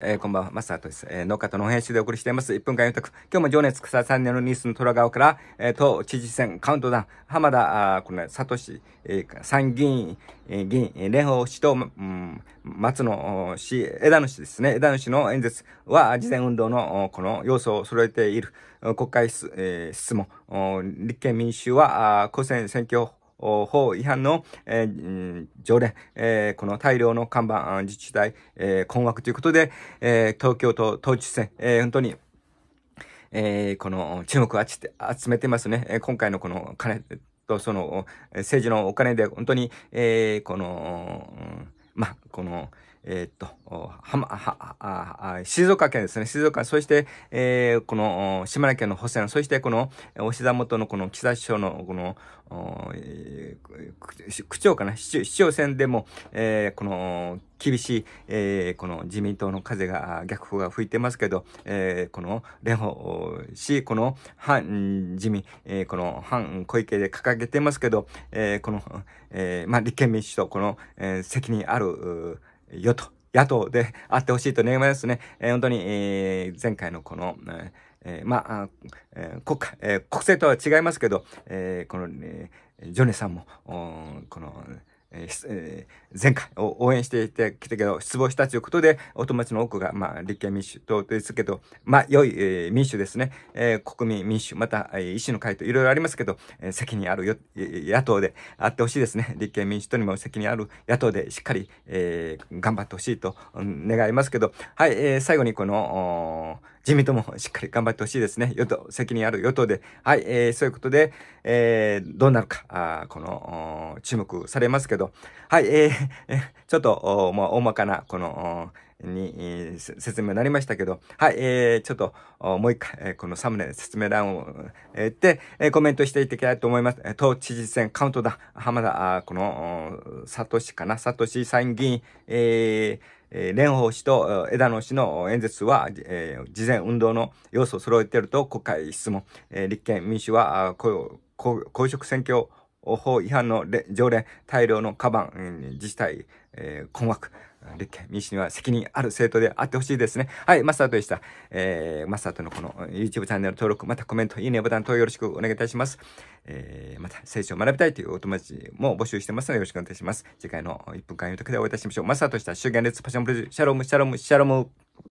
えー、こんばんは、マスタートです。えー、農家との編集でお送りしています。1分間予択。今日も情熱草チャンネルニュースの虎川から、えー、党知事選カウントダウン、浜田、あこの、ね、佐藤氏、えー、参議院、えー、議員、蓮舫氏と、うん、松野氏、枝野氏ですね。枝野氏の演説は、事前運動の、この要素を揃えている。国会質,、えー、質問。立憲民主は、公選選挙法違反の、えー、条例、えー、この大量の看板、自治体、えー、困惑ということで、えー、東京都統治選、えー、本当に、えー、この注目を集めてますね。今回のこの金とその政治のお金で本当に、えー、この、まあ、この、えー、っと、はま、は、あ、静岡県ですね、静岡、そして、えー、この、島根県の補選、そしてこの、お膝元のこの岸田首相の、この、区長かな市長選でも、えー、この厳しい、えー、この自民党の風が逆風が吹いてますけど、えー、この蓮舫しこの反自民、えー、この反小池で掲げてますけど、えー、この、えーまあ、立憲民主党この、えー、責任ある与党、野党であってほしいと願いますね。えー、本当に、えー、前回のこの、えー、まあ、えー、国家、えー、国政とは違いますけど、えー、この、えー、ジョネさんも、この、えー、前回応援してきたけど、失望したということで、お友達の多くが、まあ、立憲民主党ですけど、まあ、良い、えー、民主ですね、えー、国民民主、また、えー、維新の会といろいろありますけど、えー、責任あるよ野党であってほしいですね。立憲民主党にも責任ある野党でしっかり、えー、頑張ってほしいと願いますけど、はい、えー、最後にこの、自民党もしっかり頑張ってほしいですね。与党、責任ある与党で。はい、えー、そういうことで、えー、どうなるか、あこの、注目されますけど、はい、えー、ちょっと、まあ、大まかな、この、に、えー、説明になりましたけど、はい、えー、ちょっと、もう一回、えー、このサムネ説明欄を、えー、で、えー、コメントしていきたいと思います。えー、知事選カウントダウン、浜田、あこの、佐藤氏かな、佐藤参議院、えー、えー、蓮舫氏と枝野氏の演説は、えー、事前運動の要素を揃えていると国会質問、えー、立憲民主は公職選挙法違反の条例、大量のカバン、自治体、えー、困惑、立憲民主には責任ある政党であってほしいですね。はい、マスターとでした。えー、マスターとのこの YouTube チャンネル登録、またコメント、いいねボタン等よろしくお願いいたします。えー、また、聖書を学びたいというお友達も募集してますのでよろしくお願いいたします。次回の1分間読み解きでお会いいたしましょう。マスターとでした。終言列パシャンプレジュ、シャロム、シャロム、シャロム。